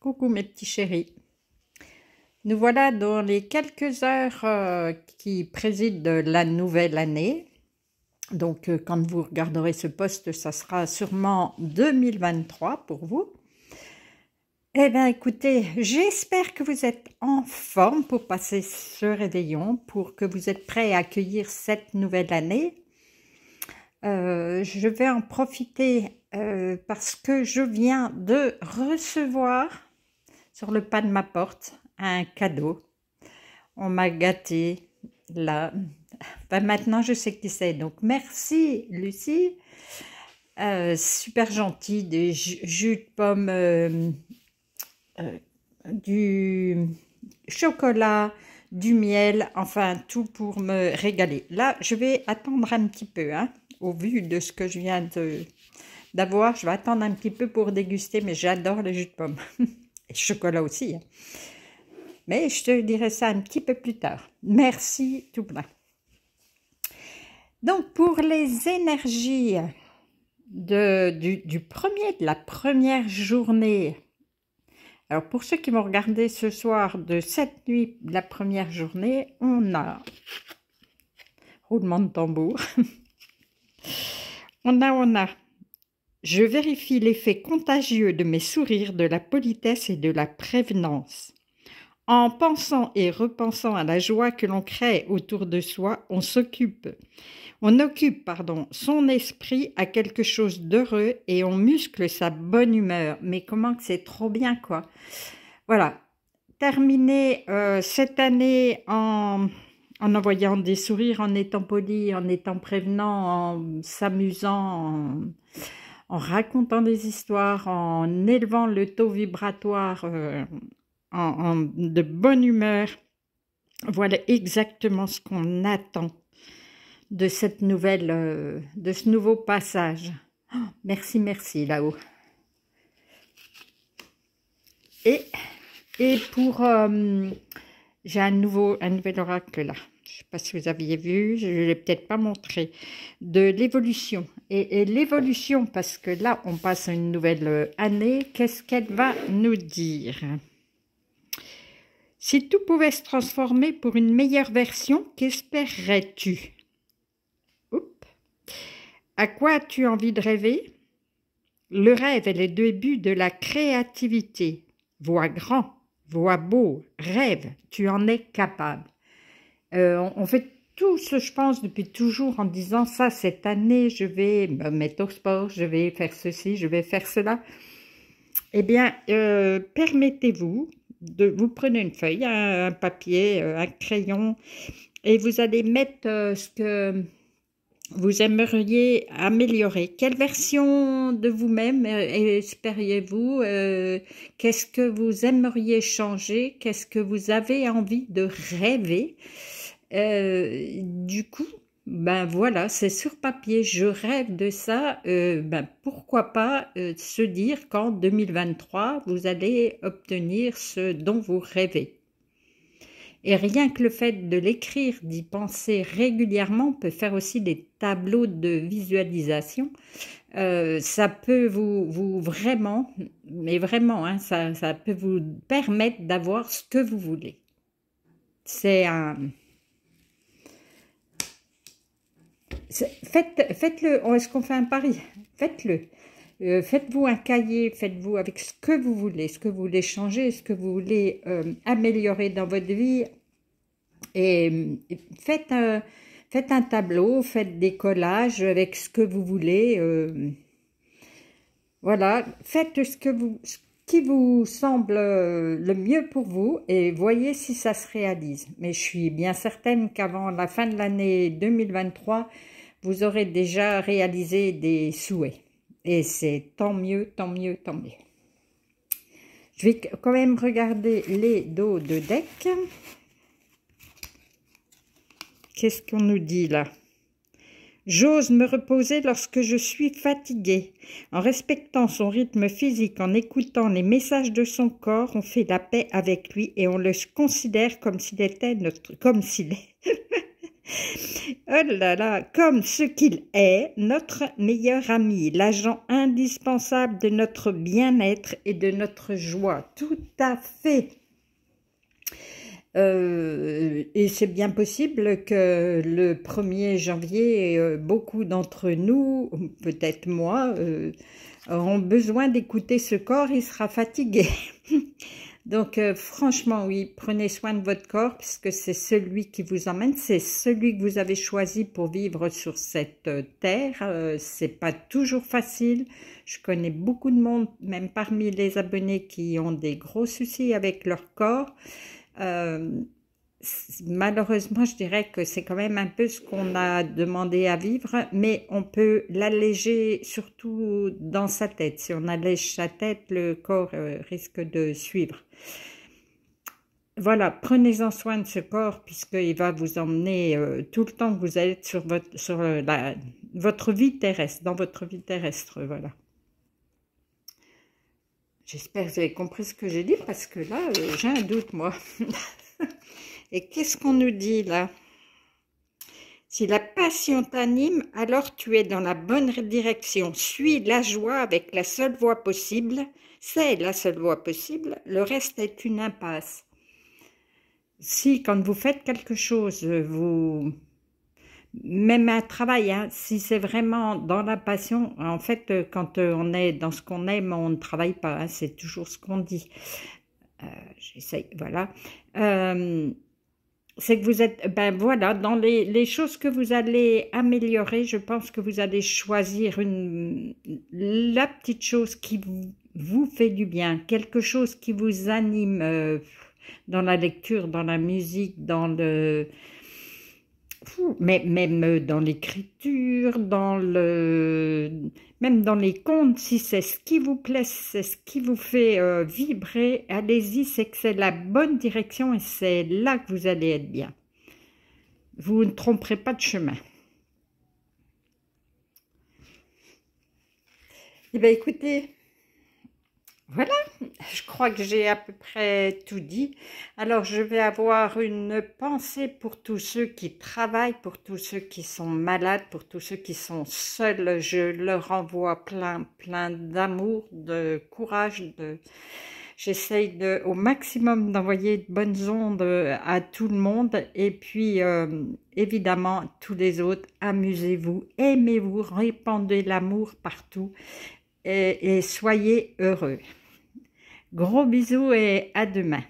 Coucou mes petits chéris. Nous voilà dans les quelques heures euh, qui président la nouvelle année. Donc euh, quand vous regarderez ce poste, ça sera sûrement 2023 pour vous. Eh bien écoutez, j'espère que vous êtes en forme pour passer ce réveillon, pour que vous êtes prêts à accueillir cette nouvelle année. Euh, je vais en profiter parce que je viens de recevoir sur le pas de ma porte un cadeau. On m'a gâté là. Ben, maintenant, je sais qui c'est. Donc, merci Lucie. Euh, super gentil, des jus de pomme, euh, euh, du chocolat, du miel, enfin tout pour me régaler. Là, je vais attendre un petit peu, hein. au vu de ce que je viens d'avoir, je vais attendre un petit peu pour déguster, mais j'adore le jus de pommes. chocolat aussi. Hein. Mais je te dirai ça un petit peu plus tard. Merci tout plein. Donc pour les énergies de, du, premier, de la première journée, alors pour ceux qui vont regarder ce soir de cette nuit, de la première journée, on a roulement de tambour. on a, on a je vérifie l'effet contagieux de mes sourires, de la politesse et de la prévenance. En pensant et repensant à la joie que l'on crée autour de soi, on s'occupe. On occupe pardon, son esprit à quelque chose d'heureux et on muscle sa bonne humeur. Mais comment que c'est trop bien, quoi. Voilà. Terminer euh, cette année en, en envoyant des sourires, en étant poli, en étant prévenant, en s'amusant, en racontant des histoires, en élevant le taux vibratoire euh, en, de bonne humeur. Voilà exactement ce qu'on attend de cette nouvelle, euh, de ce nouveau passage. Oh, merci, merci là-haut. Et, et pour, euh, j'ai un nouveau, un nouvel oracle là je ne sais pas si vous aviez vu, je ne l'ai peut-être pas montré, de l'évolution. Et, l'évolution, parce que là, on passe à une nouvelle euh, année, qu'est-ce qu'elle va nous dire Si tout pouvait se transformer pour une meilleure version, qu'espérerais-tu À quoi as-tu envie de rêver Le rêve est le début de la créativité. Vois grand, vois beau, rêve, tu en es capable. Euh, on, fait tout ce, je pense, depuis toujours en disant ça, cette année, je vais me mettre au sport, je vais faire ceci, je vais faire cela. Eh bien, euh, permettez-vous, de, vous prenez une feuille, un, papier, euh, un crayon, et vous allez mettre ce que vous aimeriez améliorer. Quelle version de vous-même espériez-vous Qu'est-ce que vous aimeriez changer Qu'est-ce que vous avez envie de rêver euh, du coup, ben voilà, c'est sur papier, je rêve de ça, euh, ben pourquoi pas euh, se dire qu'en 2023, vous allez obtenir ce dont vous rêvez. Et rien que le fait de l'écrire, d'y penser régulièrement, peut faire aussi des tableaux de visualisation. ça peut vous, vous, vraiment, mais vraiment, hein, ça, ça peut vous permettre d'avoir ce que vous voulez. C'est un, Faites, faites-le. Oh, est-ce qu'on fait un pari Faites-le. Euh, faites-vous un cahier, faites-vous avec ce que vous voulez, ce que vous voulez changer, ce que vous voulez euh, améliorer dans votre vie. Et, faites, un, euh, faites un tableau, faites des collages avec ce que vous voulez. voilà, faites ce, que vous, ce qui vous semble le mieux pour vous et voyez si ça se réalise. Mais je suis bien certaine qu'avant la fin de l'année 2023, vous aurez déjà réalisé des souhaits. Et c'est tant mieux, tant mieux, tant mieux. Je vais quand même regarder les dos de deck. Qu'est-ce qu'on nous dit là J'ose me reposer lorsque je suis fatiguée. En respectant son rythme physique, en écoutant les messages de son corps, on fait la paix avec lui et on le considère comme s'il était notre... comme s'il est... Oh là là, comme ce qu'il est, notre meilleur ami, l'agent indispensable de notre bien-être et de notre joie. Tout à fait. Euh, et c'est bien possible que le 1er janvier, euh, beaucoup d'entre nous, peut-être moi, euh, auront besoin d'écouter ce corps, il sera fatigué. Donc, euh, franchement, oui, prenez soin de votre corps puisque c'est celui qui vous emmène, c'est celui que vous avez choisi pour vivre sur cette euh, terre. Euh, c'est pas toujours facile. Je connais beaucoup de monde, même parmi les abonnés, qui ont des gros soucis avec leur corps malheureusement, je dirais que c'est quand même un peu ce qu'on a demandé à vivre, mais on peut l'alléger surtout dans sa tête. Si on allège sa tête, le corps euh, risque de suivre. Voilà, prenez-en soin de ce corps puisqu'il va vous emmener euh, tout le temps que vous êtes sur votre, sur euh, votre vie terrestre, dans votre vie terrestre, voilà. J'espère que vous avez compris ce que j'ai dit parce que là, j'ai un doute, moi. Et qu'est-ce qu'on nous dit là Si la passion t'anime, alors tu es dans la bonne direction. Suis la joie avec la seule voie possible. C'est la seule voie possible. Le reste est une impasse. Si quand vous faites quelque chose, vous même un travail, hein, si c'est vraiment dans la passion, en fait, quand on est dans ce qu'on aime, on ne travaille pas, hein, c'est toujours ce qu'on dit. J'essaie. Euh, j'essaye, voilà. Euh, c'est que vous êtes, ben voilà, dans les, les, choses que vous allez améliorer, je pense que vous allez choisir une, la petite chose qui vous, fait du bien, quelque chose qui vous anime euh, dans la lecture, dans la musique, dans le, mais même dans l'écriture, dans le, même dans les contes, si c'est ce qui vous plaît, c'est ce qui vous fait euh, vibrer, allez-y, c'est que c'est la bonne direction et c'est là que vous allez être bien. Vous ne tromperez pas de chemin. Eh bien, écoutez, voilà, je crois que j'ai à peu près tout dit. Alors, je vais avoir une pensée pour tous ceux qui travaillent, pour tous ceux qui sont malades, pour tous ceux qui sont seuls. Je leur envoie plein, plein d'amour, de courage, de... J'essaye de, au maximum d'envoyer de bonnes ondes à tout le monde. Et puis, euh, évidemment, tous les autres, amusez-vous, aimez-vous, répandez l'amour partout et soyez heureux. Gros bisous et à demain.